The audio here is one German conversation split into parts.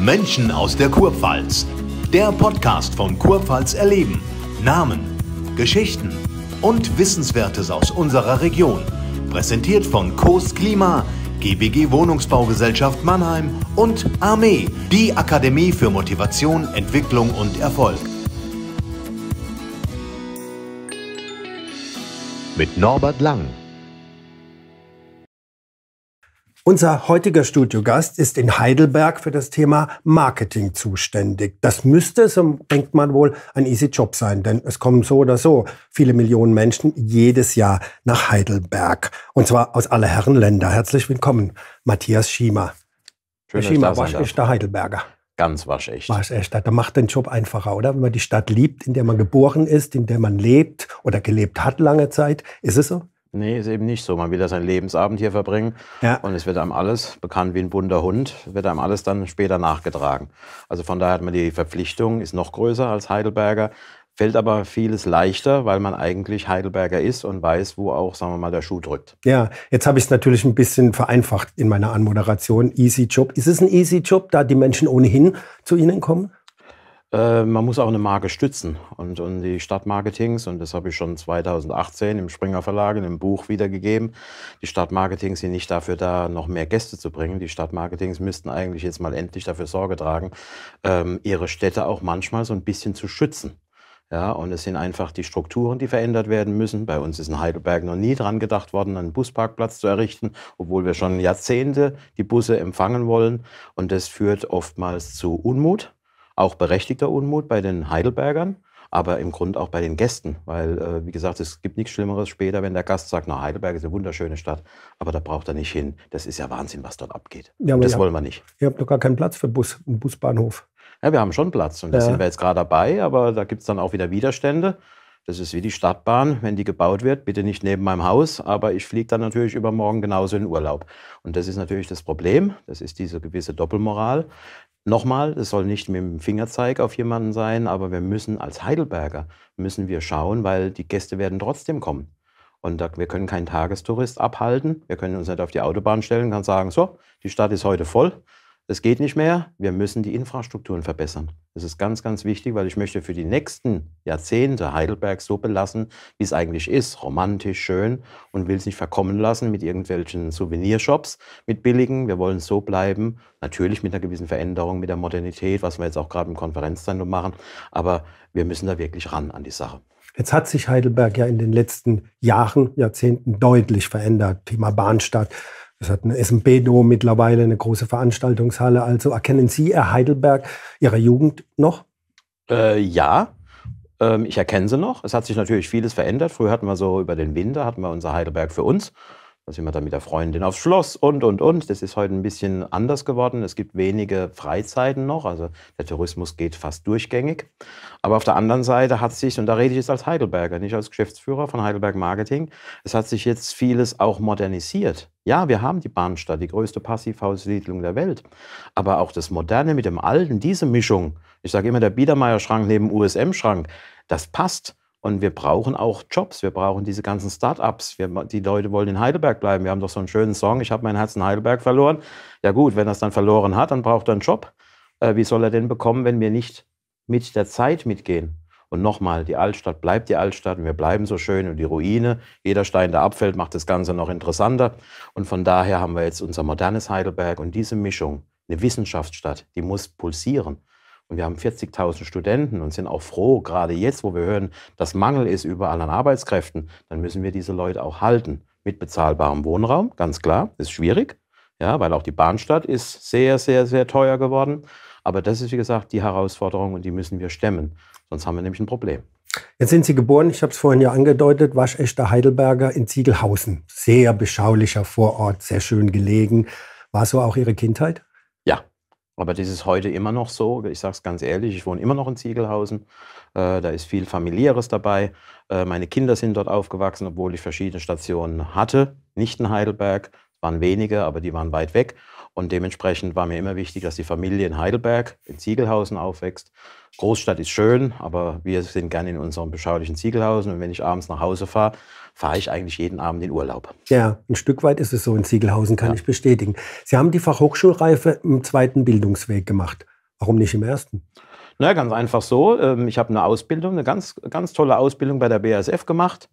Menschen aus der Kurpfalz. Der Podcast von Kurpfalz erleben. Namen, Geschichten und Wissenswertes aus unserer Region. Präsentiert von Coast Klima, GBG Wohnungsbaugesellschaft Mannheim und Armee, die Akademie für Motivation, Entwicklung und Erfolg. Mit Norbert Lang. Unser heutiger Studiogast ist in Heidelberg für das Thema Marketing zuständig. Das müsste, so denkt man wohl, ein easy Job sein, denn es kommen so oder so viele Millionen Menschen jedes Jahr nach Heidelberg. Und zwar aus aller Herren Länder. Herzlich willkommen, Matthias Schiemer. Schön, Schiemer, waschechter Heidelberger. Ganz waschecht. Waschecht. Da macht den Job einfacher, oder? Wenn man die Stadt liebt, in der man geboren ist, in der man lebt oder gelebt hat lange Zeit. Ist es so? Nee, ist eben nicht so. Man will ja seinen Lebensabend hier verbringen ja. und es wird einem alles, bekannt wie ein bunter Hund, wird einem alles dann später nachgetragen. Also von daher hat man die Verpflichtung, ist noch größer als Heidelberger, fällt aber vieles leichter, weil man eigentlich Heidelberger ist und weiß, wo auch, sagen wir mal, der Schuh drückt. Ja, jetzt habe ich es natürlich ein bisschen vereinfacht in meiner Anmoderation. Easy Job. Ist es ein Easy Job, da die Menschen ohnehin zu Ihnen kommen? Äh, man muss auch eine Marke stützen und, und die Stadtmarketings, und das habe ich schon 2018 im Springer Verlag in einem Buch wiedergegeben, die Stadtmarketings sind nicht dafür da, noch mehr Gäste zu bringen. Die Stadtmarketings müssten eigentlich jetzt mal endlich dafür Sorge tragen, ähm, ihre Städte auch manchmal so ein bisschen zu schützen. Ja, und es sind einfach die Strukturen, die verändert werden müssen. Bei uns ist in Heidelberg noch nie dran gedacht worden, einen Busparkplatz zu errichten, obwohl wir schon Jahrzehnte die Busse empfangen wollen. Und das führt oftmals zu Unmut auch berechtigter Unmut bei den Heidelbergern, aber im Grunde auch bei den Gästen. Weil, äh, wie gesagt, es gibt nichts Schlimmeres später, wenn der Gast sagt, na, Heidelberg ist eine wunderschöne Stadt, aber da braucht er nicht hin. Das ist ja Wahnsinn, was dort abgeht. Ja, das wollen hab, wir nicht. Ihr habt doch gar keinen Platz für Bus, einen Busbahnhof. Ja, wir haben schon Platz und da sind wir jetzt gerade dabei, aber da gibt es dann auch wieder Widerstände. Das ist wie die Stadtbahn, wenn die gebaut wird, bitte nicht neben meinem Haus, aber ich fliege dann natürlich übermorgen genauso in Urlaub. Und das ist natürlich das Problem, das ist diese gewisse Doppelmoral, Nochmal, es soll nicht mit dem Fingerzeig auf jemanden sein, aber wir müssen als Heidelberger, müssen wir schauen, weil die Gäste werden trotzdem kommen. Und da, wir können keinen Tagestourist abhalten. Wir können uns nicht auf die Autobahn stellen und sagen, so, die Stadt ist heute voll das geht nicht mehr, wir müssen die Infrastrukturen verbessern. Das ist ganz, ganz wichtig, weil ich möchte für die nächsten Jahrzehnte Heidelberg so belassen, wie es eigentlich ist, romantisch, schön und will es nicht verkommen lassen mit irgendwelchen Souvenirshops, mit billigen. Wir wollen so bleiben, natürlich mit einer gewissen Veränderung, mit der Modernität, was wir jetzt auch gerade im Konferenzzentrum machen, aber wir müssen da wirklich ran an die Sache. Jetzt hat sich Heidelberg ja in den letzten Jahren, Jahrzehnten deutlich verändert. Thema Bahnstadt, es hat eine SMB-Dom mittlerweile, eine große Veranstaltungshalle. Also erkennen Sie, Herr Heidelberg, Ihrer Jugend noch? Äh, ja, ähm, ich erkenne sie noch. Es hat sich natürlich vieles verändert. Früher hatten wir so über den Winter, hatten wir unser Heidelberg für uns. Da sind wir dann mit der Freundin aufs Schloss und, und, und. Das ist heute ein bisschen anders geworden. Es gibt wenige Freizeiten noch. Also der Tourismus geht fast durchgängig. Aber auf der anderen Seite hat sich, und da rede ich jetzt als Heidelberger, nicht als Geschäftsführer von Heidelberg Marketing, es hat sich jetzt vieles auch modernisiert. Ja, wir haben die Bahnstadt, die größte Passivhaussiedlung der Welt. Aber auch das Moderne mit dem Alten, diese Mischung, ich sage immer der Biedermeier-Schrank neben USM-Schrank, das passt. Und wir brauchen auch Jobs, wir brauchen diese ganzen Start-ups. Die Leute wollen in Heidelberg bleiben. Wir haben doch so einen schönen Song, ich habe mein Herz in Heidelberg verloren. Ja gut, wenn er es dann verloren hat, dann braucht er einen Job. Äh, wie soll er denn bekommen, wenn wir nicht mit der Zeit mitgehen? Und nochmal, die Altstadt bleibt die Altstadt und wir bleiben so schön und die Ruine, jeder Stein, der abfällt, macht das Ganze noch interessanter. Und von daher haben wir jetzt unser modernes Heidelberg und diese Mischung, eine Wissenschaftsstadt, die muss pulsieren. Und wir haben 40.000 Studenten und sind auch froh, gerade jetzt, wo wir hören, dass Mangel ist überall an Arbeitskräften, dann müssen wir diese Leute auch halten. Mit bezahlbarem Wohnraum, ganz klar, ist schwierig, ja, weil auch die Bahnstadt ist sehr, sehr, sehr teuer geworden. Aber das ist, wie gesagt, die Herausforderung und die müssen wir stemmen. Sonst haben wir nämlich ein Problem. Jetzt sind Sie geboren, ich habe es vorhin ja angedeutet, waschechter Heidelberger in Ziegelhausen. Sehr beschaulicher Vorort, sehr schön gelegen. War so auch Ihre Kindheit? Aber das ist heute immer noch so. Ich sage es ganz ehrlich, ich wohne immer noch in Ziegelhausen. Äh, da ist viel Familiäres dabei. Äh, meine Kinder sind dort aufgewachsen, obwohl ich verschiedene Stationen hatte. Nicht in Heidelberg, es waren wenige, aber die waren weit weg. Und dementsprechend war mir immer wichtig, dass die Familie in Heidelberg, in Ziegelhausen aufwächst. Großstadt ist schön, aber wir sind gerne in unserem beschaulichen Ziegelhausen. Und wenn ich abends nach Hause fahre, fahre ich eigentlich jeden Abend in Urlaub. Ja, ein Stück weit ist es so in Ziegelhausen, kann ja. ich bestätigen. Sie haben die Fachhochschulreife im zweiten Bildungsweg gemacht. Warum nicht im ersten? Na, ganz einfach so. Ähm, ich habe eine Ausbildung, eine ganz, ganz tolle Ausbildung bei der BASF gemacht.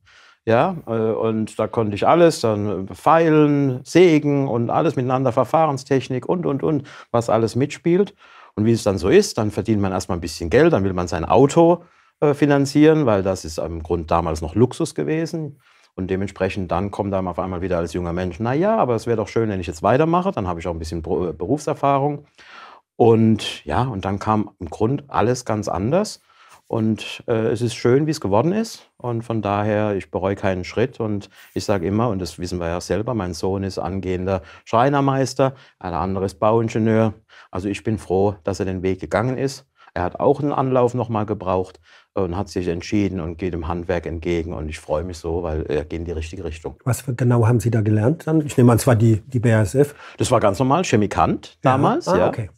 Ja, äh, und da konnte ich alles, dann äh, feilen, Sägen und alles miteinander, Verfahrenstechnik und, und, und, was alles mitspielt. Und wie es dann so ist, dann verdient man erstmal ein bisschen Geld, dann will man sein Auto äh, finanzieren, weil das ist im Grund damals noch Luxus gewesen. Und dementsprechend dann kommt einem auf einmal wieder als junger Mensch, naja, aber es wäre doch schön, wenn ich jetzt weitermache, dann habe ich auch ein bisschen Berufserfahrung. Und ja, und dann kam im Grund alles ganz anders. Und äh, es ist schön, wie es geworden ist. Und von daher, ich bereue keinen Schritt. Und ich sage immer, und das wissen wir ja selber, mein Sohn ist angehender Schreinermeister, ein anderes Bauingenieur. Also ich bin froh, dass er den Weg gegangen ist. Er hat auch einen Anlauf nochmal gebraucht und hat sich entschieden und geht dem Handwerk entgegen. Und ich freue mich so, weil er äh, geht in die richtige Richtung. Was genau haben Sie da gelernt dann? Ich nehme an, es war die, die BASF. Das war ganz normal, Chemikant damals. Ja. Ah, ja. Okay.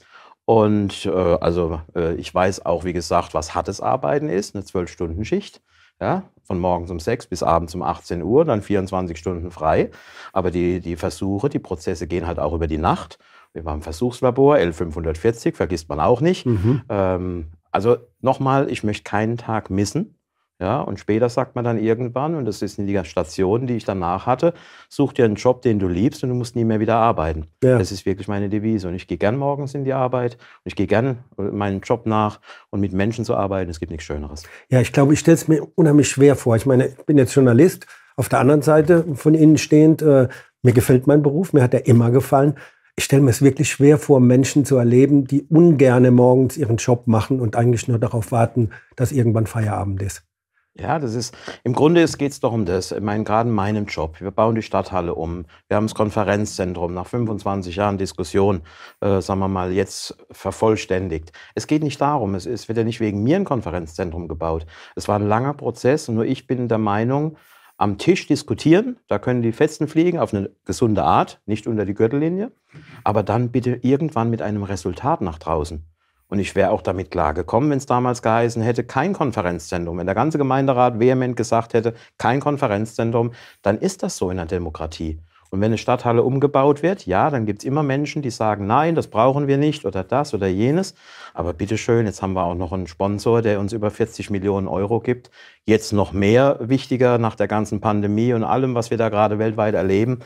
Und äh, also äh, ich weiß auch, wie gesagt, was hartes Arbeiten ist, eine Zwölf-Stunden-Schicht. Ja, von morgens um 6 bis abends um 18 Uhr, dann 24 Stunden frei. Aber die, die Versuche, die Prozesse gehen halt auch über die Nacht. Wir haben ein Versuchslabor, L540, vergisst man auch nicht. Mhm. Ähm, also nochmal, ich möchte keinen Tag missen. Ja, und später sagt man dann irgendwann, und das ist in der Station, die ich danach hatte, such dir einen Job, den du liebst und du musst nie mehr wieder arbeiten. Ja. Das ist wirklich meine Devise. Und ich gehe gern morgens in die Arbeit und ich gehe gern äh, meinen Job nach und mit Menschen zu arbeiten, es gibt nichts Schöneres. Ja, ich glaube, ich stelle es mir unheimlich schwer vor. Ich meine, ich bin jetzt Journalist, auf der anderen Seite von Ihnen stehend, äh, mir gefällt mein Beruf, mir hat er immer gefallen. Ich stelle mir es wirklich schwer vor, Menschen zu erleben, die ungerne morgens ihren Job machen und eigentlich nur darauf warten, dass irgendwann Feierabend ist. Ja, das ist, im Grunde geht es doch um das. Ich meine, gerade in meinem Job. Wir bauen die Stadthalle um. Wir haben das Konferenzzentrum nach 25 Jahren Diskussion, äh, sagen wir mal, jetzt vervollständigt. Es geht nicht darum, es, es wird ja nicht wegen mir ein Konferenzzentrum gebaut. Es war ein langer Prozess und nur ich bin der Meinung, am Tisch diskutieren. Da können die Fetzen fliegen auf eine gesunde Art, nicht unter die Gürtellinie. Aber dann bitte irgendwann mit einem Resultat nach draußen. Und ich wäre auch damit klargekommen, wenn es damals geheißen hätte, kein Konferenzzentrum. Wenn der ganze Gemeinderat vehement gesagt hätte, kein Konferenzzentrum, dann ist das so in der Demokratie. Und wenn eine Stadthalle umgebaut wird, ja, dann gibt es immer Menschen, die sagen, nein, das brauchen wir nicht oder das oder jenes. Aber bitteschön, jetzt haben wir auch noch einen Sponsor, der uns über 40 Millionen Euro gibt. Jetzt noch mehr wichtiger nach der ganzen Pandemie und allem, was wir da gerade weltweit erleben.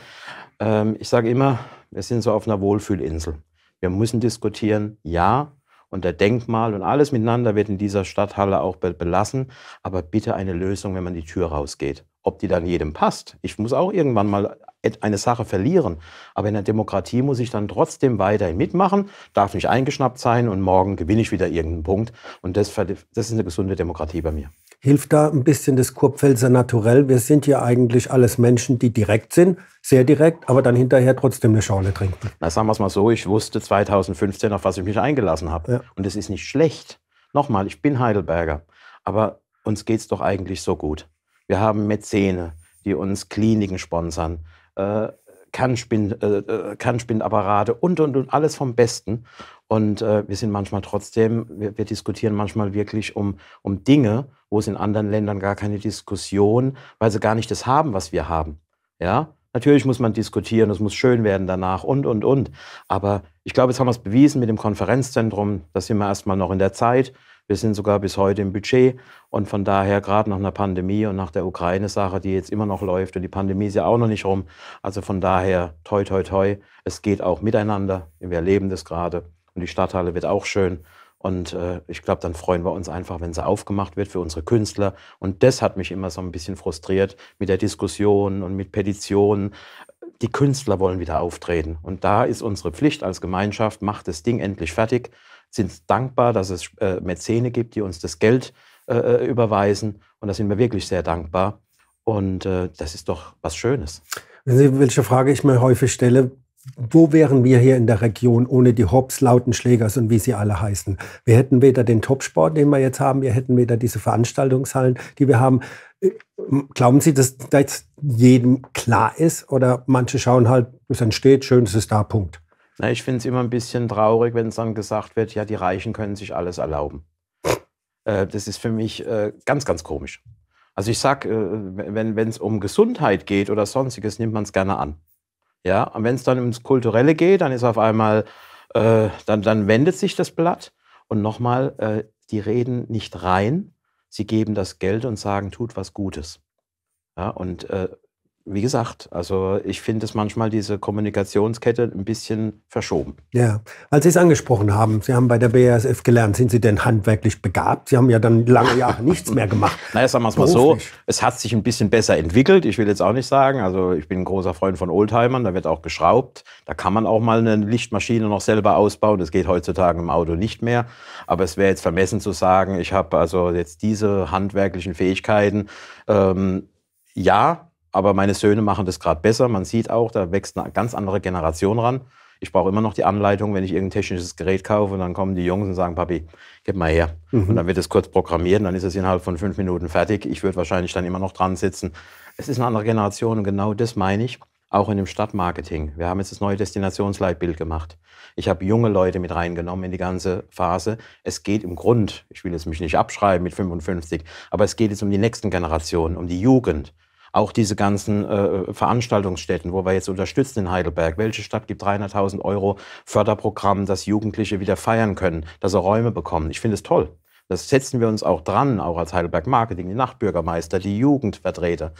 Ähm, ich sage immer, wir sind so auf einer Wohlfühlinsel. Wir müssen diskutieren, ja, und der Denkmal und alles miteinander wird in dieser Stadthalle auch be belassen. Aber bitte eine Lösung, wenn man die Tür rausgeht. Ob die dann jedem passt. Ich muss auch irgendwann mal eine Sache verlieren. Aber in der Demokratie muss ich dann trotzdem weiterhin mitmachen, darf nicht eingeschnappt sein und morgen gewinne ich wieder irgendeinen Punkt. Und das, das ist eine gesunde Demokratie bei mir hilft da ein bisschen das Kurpfälzer Naturell. Wir sind ja eigentlich alles Menschen, die direkt sind, sehr direkt, aber dann hinterher trotzdem eine Schorle trinken. Na, sagen wir es mal so, ich wusste 2015, auf was ich mich eingelassen habe. Ja. Und es ist nicht schlecht. Nochmal, ich bin Heidelberger, aber uns geht es doch eigentlich so gut. Wir haben Mäzene, die uns Kliniken sponsern. Äh, Kernspin, äh, äh und, und, und alles vom Besten. Und äh, wir sind manchmal trotzdem, wir, wir, diskutieren manchmal wirklich um, um Dinge, wo es in anderen Ländern gar keine Diskussion, weil sie gar nicht das haben, was wir haben. Ja, Natürlich muss man diskutieren, es muss schön werden danach und, und, und. Aber ich glaube, jetzt haben wir es bewiesen mit dem Konferenzzentrum. Da sind wir erstmal noch in der Zeit. Wir sind sogar bis heute im Budget. Und von daher, gerade nach einer Pandemie und nach der Ukraine-Sache, die jetzt immer noch läuft, und die Pandemie ist ja auch noch nicht rum. Also von daher, toi, toi, toi. Es geht auch miteinander. Wir erleben das gerade und die Stadthalle wird auch schön. Und äh, ich glaube, dann freuen wir uns einfach, wenn sie aufgemacht wird für unsere Künstler. Und das hat mich immer so ein bisschen frustriert mit der Diskussion und mit Petitionen. Die Künstler wollen wieder auftreten. Und da ist unsere Pflicht als Gemeinschaft, macht das Ding endlich fertig, sind dankbar, dass es äh, Mäzene gibt, die uns das Geld äh, äh überweisen. Und da sind wir wirklich sehr dankbar. Und äh, das ist doch was Schönes. Wenn Sie, welche Frage ich mir häufig stelle, wo wären wir hier in der Region ohne die Hobbs, Lautenschlägers und wie sie alle heißen? Wir hätten weder den Topsport, den wir jetzt haben, wir hätten weder diese Veranstaltungshallen, die wir haben. Äh, glauben Sie, dass das jedem klar ist? Oder manche schauen halt, es entsteht, schön, es ist da, Punkt. Na, ich finde es immer ein bisschen traurig, wenn es dann gesagt wird, ja, die Reichen können sich alles erlauben. Äh, das ist für mich äh, ganz, ganz komisch. Also ich sage, wenn es um Gesundheit geht oder sonstiges, nimmt man es gerne an. Ja, und wenn es dann ums Kulturelle geht, dann ist auf einmal, äh, dann, dann wendet sich das Blatt. Und nochmal, äh, die reden nicht rein, sie geben das Geld und sagen, tut was Gutes. Ja, und äh, wie gesagt, also ich finde es manchmal diese Kommunikationskette ein bisschen verschoben. Ja, als Sie es angesprochen haben, Sie haben bei der BASF gelernt, sind Sie denn handwerklich begabt? Sie haben ja dann lange Jahre nichts mehr gemacht. Naja, sagen wir es mal so, es hat sich ein bisschen besser entwickelt. Ich will jetzt auch nicht sagen, also ich bin ein großer Freund von Oldtimern, da wird auch geschraubt. Da kann man auch mal eine Lichtmaschine noch selber ausbauen. Das geht heutzutage im Auto nicht mehr. Aber es wäre jetzt vermessen zu sagen, ich habe also jetzt diese handwerklichen Fähigkeiten. Ähm, ja, aber meine Söhne machen das gerade besser. Man sieht auch, da wächst eine ganz andere Generation ran. Ich brauche immer noch die Anleitung, wenn ich irgendein technisches Gerät kaufe und dann kommen die Jungs und sagen, Papi, gib mal her. Mhm. Und dann wird es kurz programmiert und dann ist es innerhalb von fünf Minuten fertig. Ich würde wahrscheinlich dann immer noch dran sitzen. Es ist eine andere Generation und genau das meine ich auch in dem Stadtmarketing. Wir haben jetzt das neue Destinationsleitbild gemacht. Ich habe junge Leute mit reingenommen in die ganze Phase. Es geht im Grund, ich will jetzt mich nicht abschreiben mit 55, aber es geht jetzt um die nächsten Generationen, um die Jugend. Auch diese ganzen äh, äh, Veranstaltungsstätten, wo wir jetzt unterstützen in Heidelberg. Welche Stadt gibt 300.000 Euro Förderprogramm, dass Jugendliche wieder feiern können, dass sie Räume bekommen? Ich finde es toll. Das setzen wir uns auch dran, auch als Heidelberg Marketing, die Nachtbürgermeister, die Jugendvertreter.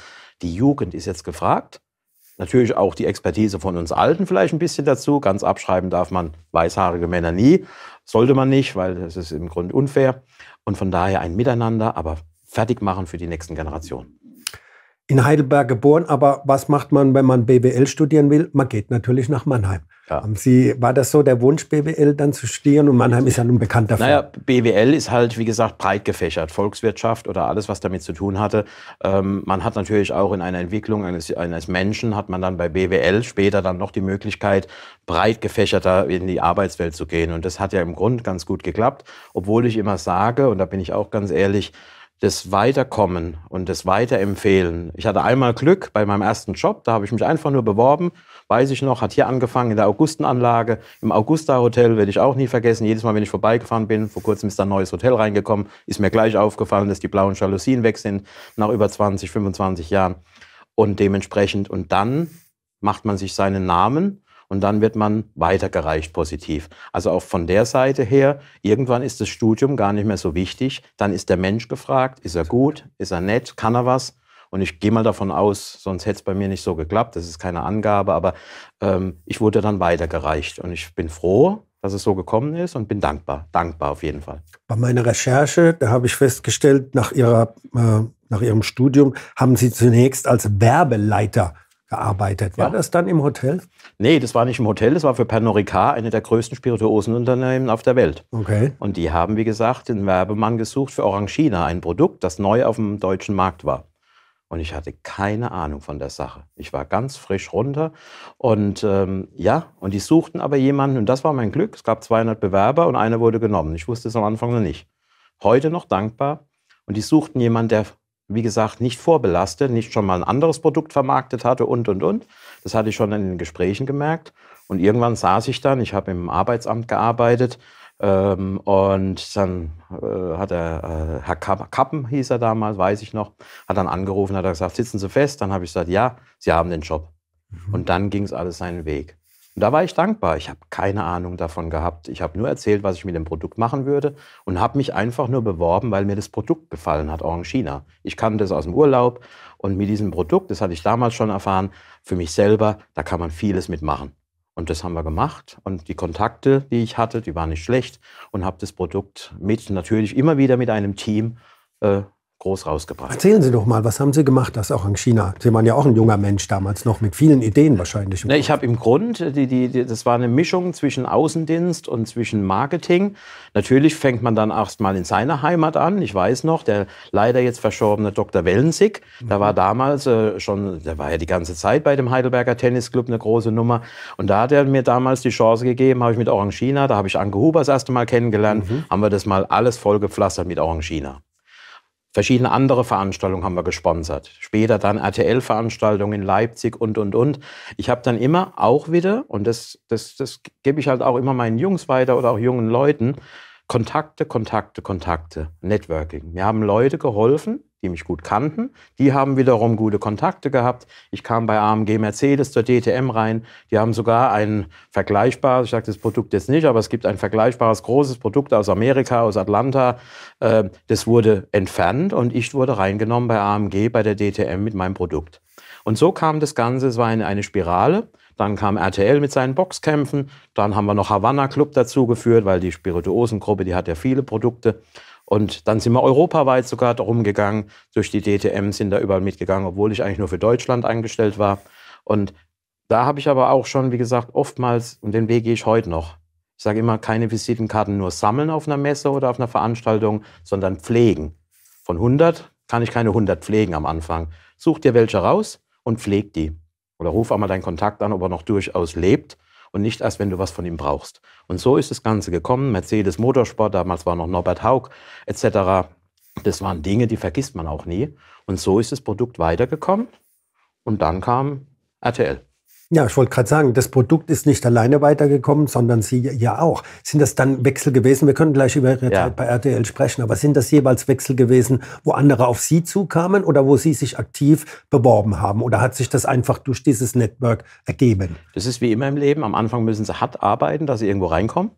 Die Jugend ist jetzt gefragt. Natürlich auch die Expertise von uns Alten vielleicht ein bisschen dazu. Ganz abschreiben darf man weißhaarige Männer nie. Sollte man nicht, weil das ist im Grunde unfair. Und von daher ein Miteinander, aber fertig machen für die nächsten Generationen in Heidelberg geboren, aber was macht man, wenn man BWL studieren will? Man geht natürlich nach Mannheim. Ja. Sie, war das so der Wunsch, BWL dann zu studieren? Und Mannheim ist ja nun bekannt dafür. Naja, BWL ist halt, wie gesagt, breit gefächert. Volkswirtschaft oder alles, was damit zu tun hatte. Ähm, man hat natürlich auch in einer Entwicklung eines, eines, Menschen, hat man dann bei BWL später dann noch die Möglichkeit, breit gefächerter in die Arbeitswelt zu gehen. Und das hat ja im Grund ganz gut geklappt. Obwohl ich immer sage, und da bin ich auch ganz ehrlich, das Weiterkommen und das Weiterempfehlen. Ich hatte einmal Glück bei meinem ersten Job, da habe ich mich einfach nur beworben, weiß ich noch, hat hier angefangen in der Augustenanlage, im Augusta Hotel werde ich auch nie vergessen. Jedes Mal, wenn ich vorbeigefahren bin, vor kurzem ist da ein neues Hotel reingekommen, ist mir gleich aufgefallen, dass die blauen Jalousien weg sind nach über 20, 25 Jahren und dementsprechend und dann macht man sich seinen Namen und dann wird man weitergereicht positiv. Also auch von der Seite her, irgendwann ist das Studium gar nicht mehr so wichtig. Dann ist der Mensch gefragt, ist er gut, ist er nett, kann er was? Und ich gehe mal davon aus, sonst hätte es bei mir nicht so geklappt, das ist keine Angabe, aber ähm, ich wurde dann weitergereicht und ich bin froh, dass es so gekommen ist und bin dankbar, dankbar auf jeden Fall. Bei meiner Recherche, da habe ich festgestellt, nach, ihrer, äh, nach Ihrem Studium haben Sie zunächst als Werbeleiter gearbeitet. War ja. das dann im Hotel? Nee, das war nicht im Hotel, das war für Pernod Ricard, eine der größten Spirituosenunternehmen auf der Welt. Okay. Und die haben, wie gesagt, den Werbemann gesucht für Orangina, ein Produkt, das neu auf dem deutschen Markt war. Und ich hatte keine Ahnung von der Sache. Ich war ganz frisch runter. Und ähm, ja, und die suchten aber jemanden. Und das war mein Glück. Es gab 200 Bewerber und einer wurde genommen. Ich wusste es am Anfang noch nicht. Heute noch dankbar. Und die suchten jemanden, der wie gesagt, nicht vorbelastet, nicht schon mal ein anderes Produkt vermarktet hatte und, und, und. Das hatte ich schon in den Gesprächen gemerkt. Und irgendwann saß ich dann, ich habe im Arbeitsamt gearbeitet ähm, und dann äh, hat er, äh, Herr Kappen hieß er damals, weiß ich noch, hat dann angerufen, hat er gesagt, sitzen Sie fest? Dann habe ich gesagt, ja, Sie haben den Job. Mhm. Und dann ging es alles seinen Weg. Und da war ich dankbar. Ich habe keine Ahnung davon gehabt. Ich habe nur erzählt, was ich mit dem Produkt machen würde und habe mich einfach nur beworben, weil mir das Produkt gefallen hat, auch in China. Ich kannte es aus dem Urlaub und mit diesem Produkt, das hatte ich damals schon erfahren, für mich selber, da kann man vieles mitmachen. Und das haben wir gemacht. Und die Kontakte, die ich hatte, die waren nicht schlecht und habe das Produkt mit, natürlich immer wieder mit einem Team äh, groß rausgebracht. Erzählen Sie doch mal, was haben Sie gemacht, das auch in China? Sie waren ja auch ein junger Mensch damals noch, mit vielen Ideen wahrscheinlich. Ne, ich habe im Grund, äh, die, die, die, das war eine Mischung zwischen Außendienst und zwischen Marketing. Natürlich fängt man dann erst mal in seiner Heimat an. Ich weiß noch, der leider jetzt verschorbene Dr. Wellensick, mhm. der war mhm. damals äh, schon, der war ja die ganze Zeit bei dem Heidelberger Tennisclub eine große Nummer. Und da hat er mir damals die Chance gegeben, habe ich mit Orangina, da habe ich Anke Huber das erste Mal kennengelernt, mhm. haben wir das mal alles vollgepflastert mit Orangina. Verschiedene andere Veranstaltungen haben wir gesponsert. Später dann RTL-Veranstaltungen in Leipzig und, und, und. Ich habe dann immer auch wieder, und das, das, das gebe ich halt auch immer meinen Jungs weiter oder auch jungen Leuten, Kontakte, Kontakte, Kontakte, Networking. Mir haben Leute geholfen, die mich gut kannten. Die haben wiederum gute Kontakte gehabt. Ich kam bei AMG Mercedes zur DTM rein. Die haben sogar ein vergleichbares, ich sage das Produkt jetzt nicht, aber es gibt ein vergleichbares großes Produkt aus Amerika, aus Atlanta. Ähm, das wurde entfernt und ich wurde reingenommen bei AMG, bei der DTM mit meinem Produkt. Und so kam das Ganze, es war eine Spirale. Dann kam RTL mit seinen Boxkämpfen. Dann haben wir noch Havanna Club dazugeführt, weil die Spirituosengruppe, die hat ja viele Produkte. Und dann sind wir europaweit sogar darum gegangen, durch die DTM sind da überall mitgegangen, obwohl ich eigentlich nur für Deutschland angestellt war. Und da habe ich aber auch schon, wie gesagt, oftmals, und den Weg gehe ich heute noch, ich sage immer, keine Visitenkarten nur sammeln auf einer Messe oder auf einer Veranstaltung, sondern pflegen. Von 100 kann ich keine 100 pflegen am Anfang. Such dir welche raus und pfleg die. Oder ruf einmal deinen Kontakt an, ob er noch durchaus lebt und nicht erst, wenn du was von ihm brauchst. Und so ist das Ganze gekommen. Mercedes Motorsport, damals war noch Norbert Haug etc. Das waren Dinge, die vergisst man auch nie. Und so ist das Produkt weitergekommen und dann kam RTL. Ja, ich wollte gerade sagen, das Produkt ist nicht alleine weitergekommen, sondern Sie ja auch. Sind das dann Wechsel gewesen? Wir können gleich über Ihre ja. Zeit bei RTL sprechen, aber sind das jeweils Wechsel gewesen, wo andere auf Sie zukamen oder wo Sie sich aktiv beworben haben? Oder hat sich das einfach durch dieses Network ergeben? Das ist wie immer im Leben. Am Anfang müssen Sie hart arbeiten, dass Sie irgendwo reinkommen.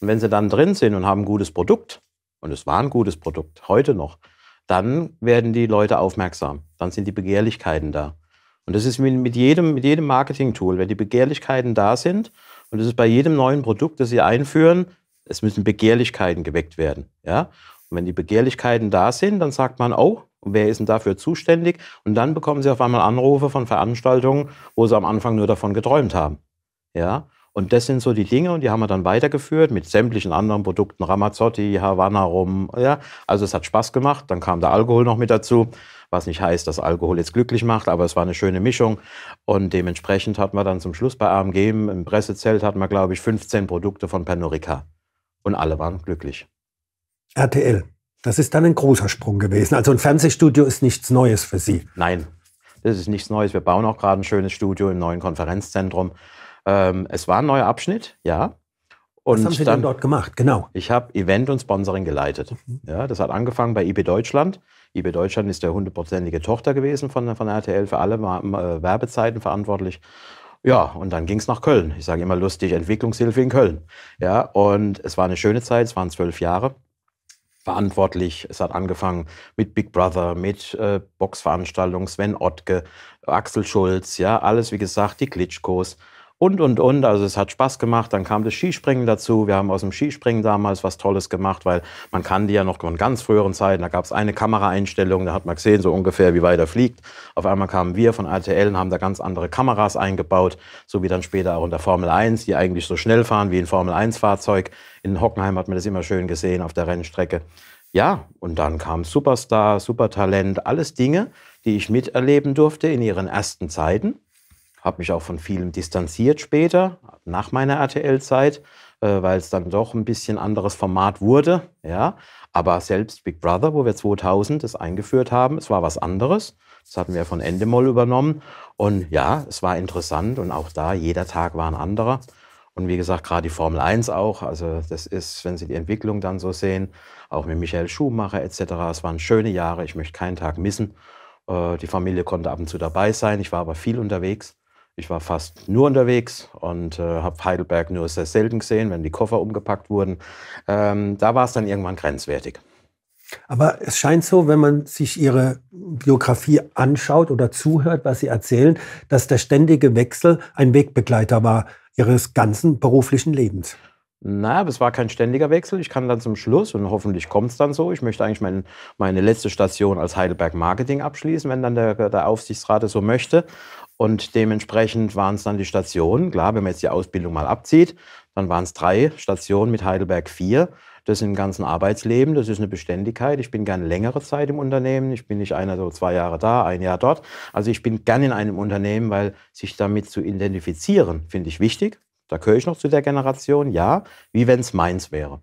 Und wenn Sie dann drin sind und haben ein gutes Produkt, und es war ein gutes Produkt, heute noch, dann werden die Leute aufmerksam. Dann sind die Begehrlichkeiten da. Und das ist mit jedem, mit jedem Marketing-Tool, wenn die Begehrlichkeiten da sind, und das ist bei jedem neuen Produkt, das Sie einführen, es müssen Begehrlichkeiten geweckt werden. Ja? Und wenn die Begehrlichkeiten da sind, dann sagt man, oh, wer ist denn dafür zuständig? Und dann bekommen Sie auf einmal Anrufe von Veranstaltungen, wo Sie am Anfang nur davon geträumt haben. Ja? Und das sind so die Dinge und die haben wir dann weitergeführt mit sämtlichen anderen Produkten, Ramazzotti, Havana rum. Ja? Also es hat Spaß gemacht, dann kam der Alkohol noch mit dazu. Was nicht heißt, dass Alkohol jetzt glücklich macht, aber es war eine schöne Mischung. Und dementsprechend hatten wir dann zum Schluss bei AMG im Pressezelt hatten wir, glaube ich, 15 Produkte von Pernod Und alle waren glücklich. RTL. Das ist dann ein großer Sprung gewesen. Also ein Fernsehstudio ist nichts Neues für Sie. Nein, das ist nichts Neues. Wir bauen auch gerade ein schönes Studio im neuen Konferenzzentrum. Ähm, es war ein neuer Abschnitt, ja. Und Was haben Sie dann, dort gemacht? Genau. Ich habe Event und Sponsoring geleitet. Mhm. Ja, das hat angefangen bei IB Deutschland. IB Deutschland ist der hundertprozentige Tochter gewesen von, von RTL, für alle äh, Werbezeiten verantwortlich. Ja, und dann ging es nach Köln. Ich sage immer lustig, Entwicklungshilfe in Köln. Ja, und es war eine schöne Zeit, es waren zwölf Jahre verantwortlich. Es hat angefangen mit Big Brother, mit äh, Boxveranstaltungen, Sven Ottke, Axel Schulz, ja, alles wie gesagt, die Klitschkos und, und, und. Also es hat Spaß gemacht. Dann kam das Skispringen dazu. Wir haben aus dem Skispringen damals was Tolles gemacht, weil man kann die ja noch von ganz früheren Zeiten. Da gab es eine Kameraeinstellung, da hat man gesehen, so ungefähr, wie weit er fliegt. Auf einmal kamen wir von RTL und haben da ganz andere Kameras eingebaut, so wie dann später auch in der Formel 1, die eigentlich so schnell fahren wie ein Formel-1-Fahrzeug. In Hockenheim hat man das immer schön gesehen auf der Rennstrecke. Ja, und dann kam Superstar, Supertalent, alles Dinge, die ich miterleben durfte in ihren ersten Zeiten habe mich auch von vielem distanziert später, nach meiner RTL-Zeit, äh, weil es dann doch ein bisschen anderes Format wurde. Ja. Aber selbst Big Brother, wo wir 2000 das eingeführt haben, es war was anderes. Das hatten wir von Endemol übernommen. Und ja, es war interessant und auch da, jeder Tag war ein anderer. Und wie gesagt, gerade die Formel 1 auch. Also das ist, wenn Sie die Entwicklung dann so sehen, auch mit Michael Schumacher etc. Es waren schöne Jahre. Ich möchte keinen Tag missen. Äh, die Familie konnte ab und zu dabei sein. Ich war aber viel unterwegs. Ich war fast nur unterwegs und äh, habe Heidelberg nur sehr selten gesehen, wenn die Koffer umgepackt wurden. Ähm, da war es dann irgendwann grenzwertig. Aber es scheint so, wenn man sich Ihre Biografie anschaut oder zuhört, was Sie erzählen, dass der ständige Wechsel ein Wegbegleiter war Ihres ganzen beruflichen Lebens. Na, aber es war kein ständiger Wechsel. Ich kann dann zum Schluss, und hoffentlich kommt es dann so, ich möchte eigentlich mein, meine letzte Station als Heidelberg Marketing abschließen, wenn dann der, der Aufsichtsrat es so möchte. Und dementsprechend waren es dann die Stationen. Klar, wenn man jetzt die Ausbildung mal abzieht, dann waren es drei Stationen mit Heidelberg vier. Das im ganzen Arbeitsleben, das ist eine Beständigkeit. Ich bin gerne längere Zeit im Unternehmen. Ich bin nicht einer so zwei Jahre da, ein Jahr dort. Also ich bin gern in einem Unternehmen, weil sich damit zu identifizieren, finde ich wichtig. Da gehöre ich noch zu der Generation, ja, wie wenn es meins wäre.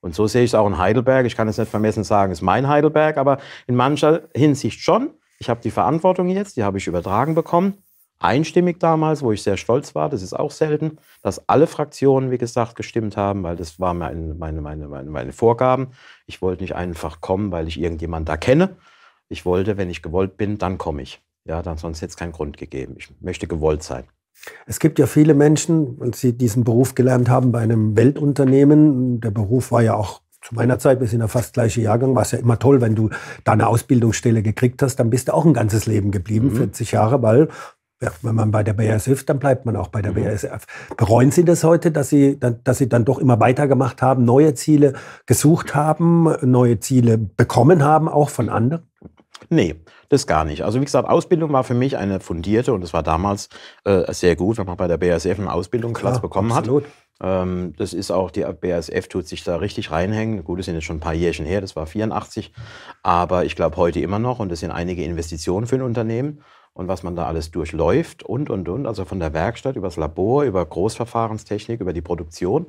Und so sehe ich es auch in Heidelberg. Ich kann es nicht vermessen sagen, es ist mein Heidelberg, aber in mancher Hinsicht schon. Ich habe die Verantwortung jetzt, die habe ich übertragen bekommen. Einstimmig damals, wo ich sehr stolz war, das ist auch selten, dass alle Fraktionen, wie gesagt, gestimmt haben, weil das waren meine, meine, meine, meine, meine Vorgaben. Ich wollte nicht einfach kommen, weil ich irgendjemanden da kenne. Ich wollte, wenn ich gewollt bin, dann komme ich. Ja, dann sonst hätte es keinen Grund gegeben. Ich möchte gewollt sein. Es gibt ja viele Menschen, als sie diesen Beruf gelernt haben bei einem Weltunternehmen. Der Beruf war ja auch zu meiner Zeit, wir sind ja fast gleiche Jahrgang, war es ja immer toll, wenn du da eine Ausbildungsstelle gekriegt hast, dann bist du auch ein ganzes Leben geblieben, mhm. 40 Jahre, weil ja, wenn man bei der BASF, dann bleibt man auch bei der mhm. BASF. Bereuen Sie das heute, dass Sie, dass Sie dann doch immer weitergemacht haben, neue Ziele gesucht haben, neue Ziele bekommen haben, auch von anderen? Nee, das gar nicht. Also wie gesagt, Ausbildung war für mich eine fundierte und es war damals äh, sehr gut, wenn man bei der BASF einen Ausbildungsplatz Klar, bekommen absolut. hat. Ähm, das ist auch, die BASF tut sich da richtig reinhängen. Gut, das sind jetzt schon ein paar Jährchen her, das war 84, aber ich glaube heute immer noch und das sind einige Investitionen für ein Unternehmen und was man da alles durchläuft und, und, und. Also von der Werkstatt über das Labor, über Großverfahrenstechnik, über die Produktion.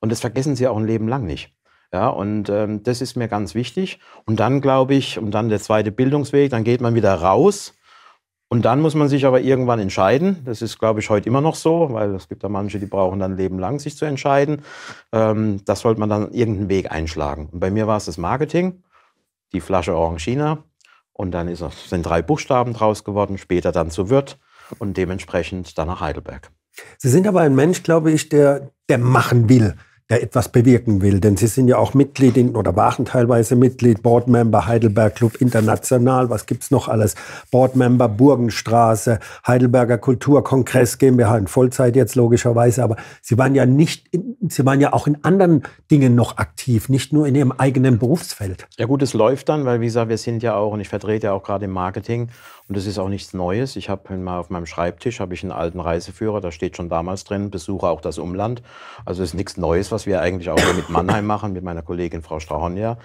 Und das vergessen sie auch ein Leben lang nicht. Ja, und ähm, das ist mir ganz wichtig. Und dann glaube ich, und dann der zweite Bildungsweg, dann geht man wieder raus. Und dann muss man sich aber irgendwann entscheiden. Das ist, glaube ich, heute immer noch so, weil es gibt ja manche, die brauchen dann Leben lang, sich zu entscheiden. Ähm, das sollte man dann irgendeinen Weg einschlagen. Und bei mir war es das Marketing, die Flasche Orangina. Und dann ist, sind drei Buchstaben draus geworden, später dann zu Wirt und dementsprechend dann nach Heidelberg. Sie sind aber ein Mensch, glaube ich, der, der machen will der etwas bewirken will. Denn Sie sind ja auch Mitglied in, oder waren teilweise Mitglied, Boardmember Heidelberg Club International, was gibt es noch alles? Boardmember Burgenstraße, Heidelberger Kulturkongress GmbH in Vollzeit jetzt logischerweise, aber Sie waren ja nicht, Sie waren ja auch in anderen Dingen noch aktiv, nicht nur in Ihrem eigenen Berufsfeld. Ja gut, es läuft dann, weil wie gesagt, wir sind ja auch, und ich vertrete ja auch gerade im Marketing, und das ist auch nichts Neues. Ich habe mal auf meinem Schreibtisch habe ich einen alten Reiseführer, da steht schon damals drin, besuche auch das Umland. Also ist nichts Neues, was wir eigentlich auch hier mit Mannheim machen, mit meiner Kollegin Frau Strahonja.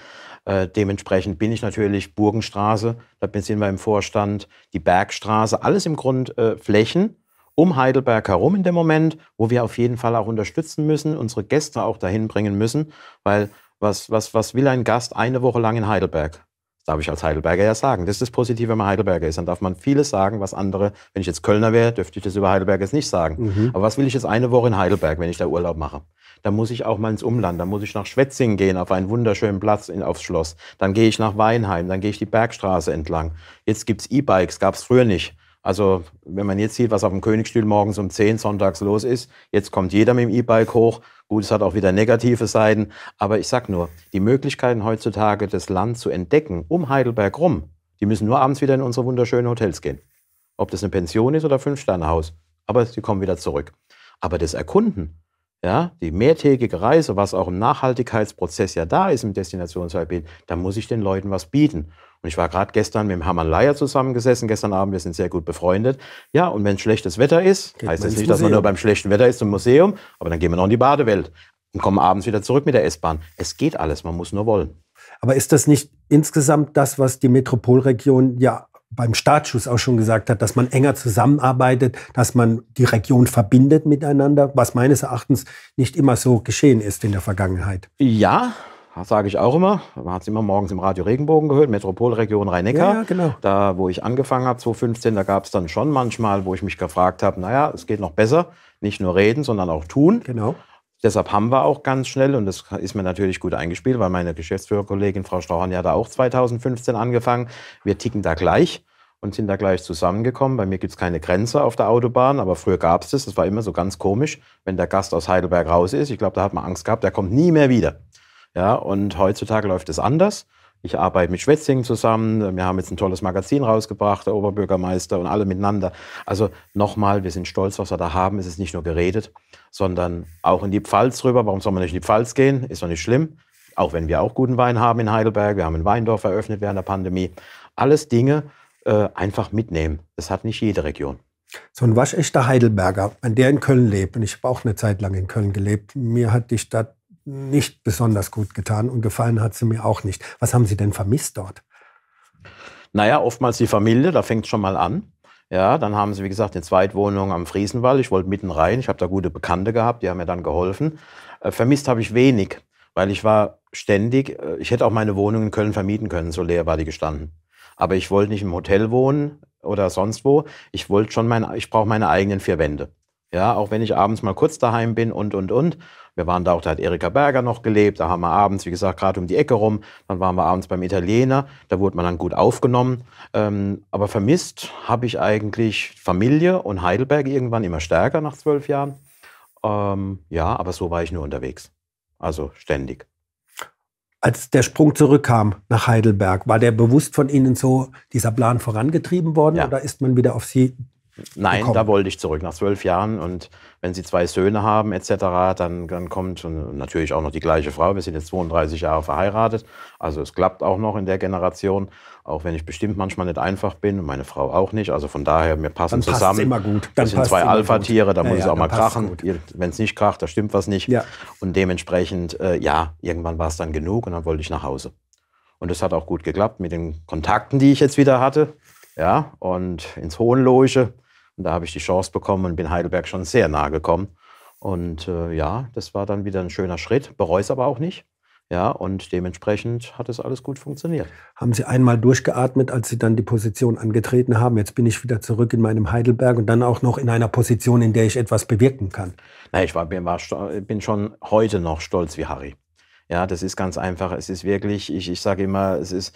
Äh, dementsprechend bin ich natürlich Burgenstraße, da sind wir im Vorstand, die Bergstraße, alles im Grund äh, Flächen um Heidelberg herum in dem Moment, wo wir auf jeden Fall auch unterstützen müssen, unsere Gäste auch dahin bringen müssen, weil was, was, was will ein Gast eine Woche lang in Heidelberg? darf ich als Heidelberger ja sagen. Das ist das Positive, wenn man Heidelberger ist. Dann darf man vieles sagen, was andere, wenn ich jetzt Kölner wäre, dürfte ich das über Heidelberg jetzt nicht sagen. Mhm. Aber was will ich jetzt eine Woche in Heidelberg, wenn ich da Urlaub mache? dann muss ich auch mal ins Umland. dann muss ich nach Schwetzingen gehen, auf einen wunderschönen Platz in, aufs Schloss. Dann gehe ich nach Weinheim, dann gehe ich die Bergstraße entlang. Jetzt gibt es E-Bikes, gab es früher nicht. Also wenn man jetzt sieht, was auf dem Königstuhl morgens um 10 sonntags los ist, jetzt kommt jeder mit dem E-Bike hoch. Gut, es hat auch wieder negative Seiten. Aber ich sage nur, die Möglichkeiten heutzutage, das Land zu entdecken, um Heidelberg rum, die müssen nur abends wieder in unsere wunderschönen Hotels gehen. Ob das eine Pension ist oder Fünf-Sterne-Haus. Aber sie kommen wieder zurück. Aber das Erkunden, ja, die mehrtägige Reise, was auch im Nachhaltigkeitsprozess ja da ist im Destinationshalbin, dann muss ich den Leuten was bieten. Und ich war gerade gestern mit dem Hermann Leier zusammengesessen, gestern Abend, wir sind sehr gut befreundet. Ja, und wenn schlechtes Wetter ist, Geht heißt das nicht, Museum. dass man nur beim schlechten Wetter ist zum Museum, aber dann gehen wir noch in die Badewelt und kommen abends wieder zurück mit der S-Bahn. Es geht alles, man muss nur wollen. Aber ist das nicht insgesamt das, was die Metropolregion ja beim Startschuss auch schon gesagt hat, dass man enger zusammenarbeitet, dass man die Region verbindet miteinander, was meines Erachtens nicht immer so geschehen ist in der Vergangenheit. Ja, das sage ich auch immer. Man hat es immer morgens im Radio Regenbogen gehört, Metropolregion Rhein-Neckar. Ja, genau. Da, wo ich angefangen habe, 2015, da gab es dann schon manchmal, wo ich mich gefragt habe, naja, es geht noch besser. Nicht nur reden, sondern auch tun. Genau. Deshalb haben wir auch ganz schnell, und das ist mir natürlich gut eingespielt, weil meine Geschäftsführerkollegin Frau Strauchern ja da auch 2015 angefangen. Wir ticken da gleich und sind da gleich zusammengekommen. Bei mir gibt es keine Grenze auf der Autobahn, aber früher gab es das. Das war immer so ganz komisch, wenn der Gast aus Heidelberg raus ist. Ich glaube, da hat man Angst gehabt, der kommt nie mehr wieder. Ja, und heutzutage läuft es anders. Ich arbeite mit Schwetzingen zusammen. Wir haben jetzt ein tolles Magazin rausgebracht, der Oberbürgermeister und alle miteinander. Also nochmal, wir sind stolz, was wir da haben. Es ist nicht nur geredet, sondern auch in die Pfalz rüber. Warum soll man nicht in die Pfalz gehen? Ist doch nicht schlimm. Auch wenn wir auch guten Wein haben in Heidelberg. Wir haben ein Weindorf eröffnet während der Pandemie. Alles Dinge äh, einfach mitnehmen. Das hat nicht jede Region. So ein waschechter Heidelberger, an der in Köln lebt, und ich habe auch eine Zeit lang in Köln gelebt, mir hat die Stadt nicht besonders gut getan und gefallen hat sie mir auch nicht. Was haben Sie denn vermisst dort? Naja, oftmals die Familie, da fängt es schon mal an. Ja, dann haben sie, wie gesagt, eine Zweitwohnung am Friesenwall. Ich wollte mitten rein. Ich habe da gute Bekannte gehabt, die haben mir dann geholfen. Äh, vermisst habe ich wenig, weil ich war ständig, äh, ich hätte auch meine Wohnung in Köln vermieten können, so leer war die gestanden. Aber ich wollte nicht im Hotel wohnen oder sonst wo. Ich wollte schon mein, ich brauche meine eigenen vier Wände. Ja, auch wenn ich abends mal kurz daheim bin und, und, und. Wir waren da auch, da hat Erika Berger noch gelebt. Da haben wir abends, wie gesagt, gerade um die Ecke rum. Dann waren wir abends beim Italiener. Da wurde man dann gut aufgenommen. Ähm, aber vermisst habe ich eigentlich Familie und Heidelberg irgendwann immer stärker nach zwölf Jahren. Ähm, ja, aber so war ich nur unterwegs. Also ständig. Als der Sprung zurückkam nach Heidelberg, war der bewusst von Ihnen so dieser Plan vorangetrieben worden ja. oder ist man wieder auf Sie Nein, bekommen. da wollte ich zurück nach zwölf Jahren. Und wenn sie zwei Söhne haben etc., dann, dann kommt natürlich auch noch die gleiche Frau. Wir sind jetzt 32 Jahre verheiratet. Also es klappt auch noch in der Generation, auch wenn ich bestimmt manchmal nicht einfach bin und meine Frau auch nicht. Also von daher, wir passen dann zusammen. Immer gut. Dann das sind zwei Alpha-Tiere, da ja, muss ja, es auch mal krachen. Wenn es nicht kracht, da stimmt was nicht. Ja. Und dementsprechend, äh, ja, irgendwann war es dann genug und dann wollte ich nach Hause. Und es hat auch gut geklappt mit den Kontakten, die ich jetzt wieder hatte. Ja, und ins Hohenloge. Und da habe ich die Chance bekommen und bin Heidelberg schon sehr nahe gekommen. Und äh, ja, das war dann wieder ein schöner Schritt, bereue es aber auch nicht. Ja, und dementsprechend hat es alles gut funktioniert. Haben Sie einmal durchgeatmet, als Sie dann die Position angetreten haben? Jetzt bin ich wieder zurück in meinem Heidelberg und dann auch noch in einer Position, in der ich etwas bewirken kann. Na, ich war, bin, war, bin schon heute noch stolz wie Harry. Ja, das ist ganz einfach. Es ist wirklich, ich, ich sage immer, es ist,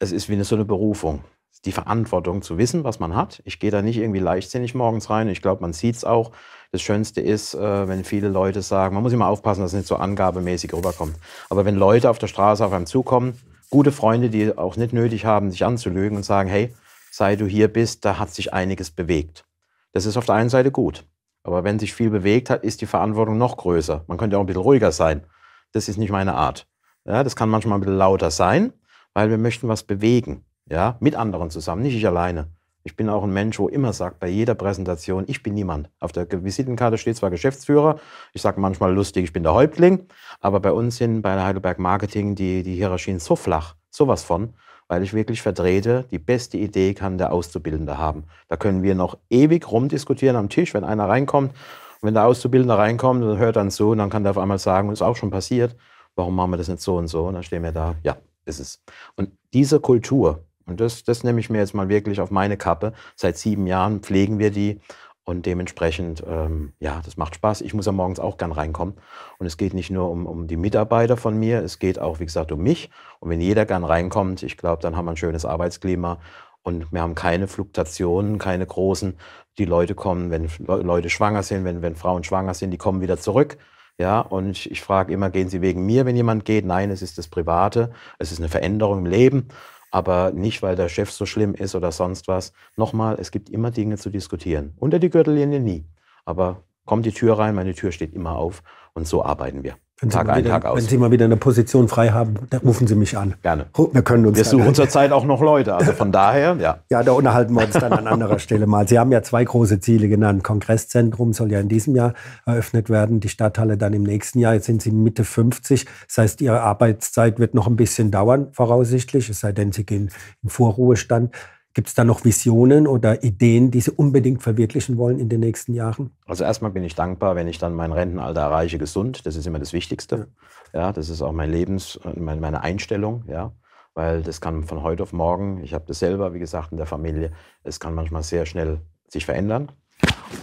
es ist wie eine, so eine Berufung die Verantwortung zu wissen, was man hat. Ich gehe da nicht irgendwie leichtsinnig morgens rein. Ich glaube, man sieht es auch. Das Schönste ist, äh, wenn viele Leute sagen, man muss immer aufpassen, dass es nicht so angabemäßig rüberkommt. Aber wenn Leute auf der Straße auf einem zukommen, gute Freunde, die auch nicht nötig haben, sich anzulügen und sagen, hey, seit du hier bist, da hat sich einiges bewegt. Das ist auf der einen Seite gut. Aber wenn sich viel bewegt hat, ist die Verantwortung noch größer. Man könnte auch ein bisschen ruhiger sein. Das ist nicht meine Art. Ja, das kann manchmal ein bisschen lauter sein, weil wir möchten was bewegen. Ja, mit anderen zusammen, nicht ich alleine. Ich bin auch ein Mensch, wo immer sagt, bei jeder Präsentation, ich bin niemand. Auf der Visitenkarte steht zwar Geschäftsführer, ich sage manchmal lustig, ich bin der Häuptling, aber bei uns sind bei der Heidelberg Marketing die, die Hierarchien so flach, sowas von, weil ich wirklich vertrete, die beste Idee kann der Auszubildende haben. Da können wir noch ewig rumdiskutieren am Tisch, wenn einer reinkommt. wenn der Auszubildende reinkommt, dann hört dann so und dann kann der auf einmal sagen, ist auch schon passiert, warum machen wir das nicht so und so? Und dann stehen wir da, ja, ist es. Und diese Kultur, und das, das nehme ich mir jetzt mal wirklich auf meine Kappe. Seit sieben Jahren pflegen wir die und dementsprechend, ähm, ja, das macht Spaß. Ich muss ja morgens auch gern reinkommen. Und es geht nicht nur um, um die Mitarbeiter von mir, es geht auch, wie gesagt, um mich. Und wenn jeder gern reinkommt, ich glaube, dann haben wir ein schönes Arbeitsklima. Und wir haben keine Fluktuationen, keine großen. Die Leute kommen, wenn Leute schwanger sind, wenn, wenn Frauen schwanger sind, die kommen wieder zurück. Ja, und ich frage immer, gehen Sie wegen mir, wenn jemand geht? Nein, es ist das Private, es ist eine Veränderung im Leben aber nicht, weil der Chef so schlimm ist oder sonst was. Nochmal, es gibt immer Dinge zu diskutieren. Unter die Gürtellinie nie. Aber kommt die Tür rein, meine Tür steht immer auf und so arbeiten wir. Wenn Tag ein, wieder, Tag aus. Wenn Sie mal wieder eine Position frei haben, dann rufen Sie mich an. Gerne. Wir können uns. Wir suchen halt- zurzeit auch noch Leute. Also von daher, ja. Ja, da unterhalten wir uns dann an anderer Stelle mal. Sie haben ja zwei große Ziele genannt. Kongresszentrum soll ja in diesem Jahr eröffnet werden, die Stadthalle dann im nächsten Jahr. Jetzt sind Sie Mitte 50. Das heißt, Ihre Arbeitszeit wird noch ein bisschen dauern, voraussichtlich, es sei denn, Sie gehen im Vorruhestand. Gibt es da noch Visionen oder Ideen, die Sie unbedingt verwirklichen wollen in den nächsten Jahren? Also erstmal bin ich dankbar, wenn ich dann mein Rentenalter erreiche, gesund. Das ist immer das Wichtigste. Ja, ja das ist auch mein Lebens, meine Einstellung. Ja weil das kann von heute auf morgen, ich habe das selber, wie gesagt, in der Familie, es kann manchmal sehr schnell sich verändern.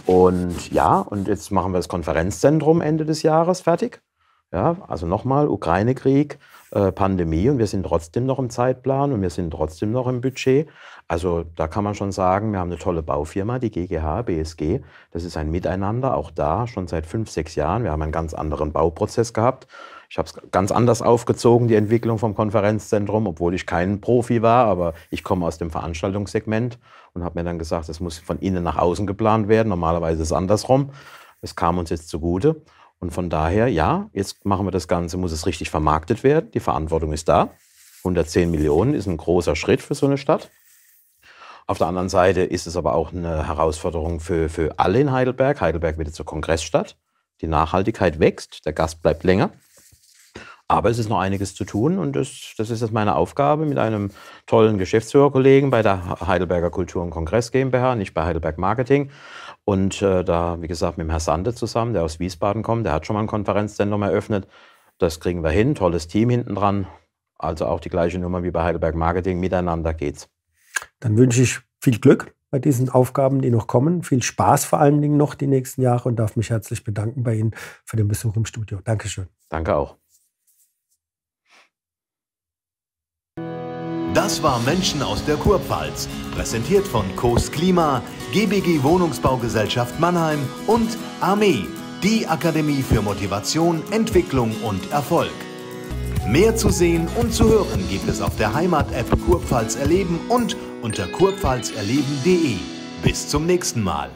Und ja, und jetzt machen wir das Konferenzzentrum Ende des Jahres fertig. Ja, also nochmal, Ukraine-Krieg, äh, Pandemie und wir sind trotzdem noch im Zeitplan und wir sind trotzdem noch im Budget. Also da kann man schon sagen, wir haben eine tolle Baufirma, die GGH, BSG. Das ist ein Miteinander, auch da schon seit fünf, sechs Jahren. Wir haben einen ganz anderen Bauprozess gehabt. Ich habe es ganz anders aufgezogen, die Entwicklung vom Konferenzzentrum, obwohl ich kein Profi war, aber ich komme aus dem Veranstaltungssegment und habe mir dann gesagt, es muss von innen nach außen geplant werden. Normalerweise ist es andersrum. Es kam uns jetzt zugute. Und von daher, ja, jetzt machen wir das Ganze, muss es richtig vermarktet werden. Die Verantwortung ist da. 110 Millionen ist ein großer Schritt für so eine Stadt. Auf der anderen Seite ist es aber auch eine Herausforderung für, für alle in Heidelberg. Heidelberg wird jetzt zur Kongressstadt. Die Nachhaltigkeit wächst, der Gast bleibt länger. Aber es ist noch einiges zu tun und das, das ist jetzt meine Aufgabe mit einem tollen Geschäftsführerkollegen bei der Heidelberger Kultur- und Kongress GmbH, nicht bei Heidelberg Marketing. Und äh, da, wie gesagt, mit dem Herrn Sande zusammen, der aus Wiesbaden kommt, der hat schon mal ein Konferenzzentrum eröffnet. Das kriegen wir hin, tolles Team hinten dran. Also auch die gleiche Nummer wie bei Heidelberg Marketing, miteinander geht's. Dann wünsche ich viel Glück bei diesen Aufgaben, die noch kommen. Viel Spaß vor allen Dingen noch die nächsten Jahre und darf mich herzlich bedanken bei Ihnen für den Besuch im Studio. Dankeschön. Danke auch. Das war Menschen aus der Kurpfalz, präsentiert von Coast Klima, GBG Wohnungsbaugesellschaft Mannheim und Armee, die Akademie für Motivation, Entwicklung und Erfolg. Mehr zu sehen und zu hören gibt es auf der Heimat-App Kurpfalz erleben und unter kurpfalzerleben.de. Bis zum nächsten Mal.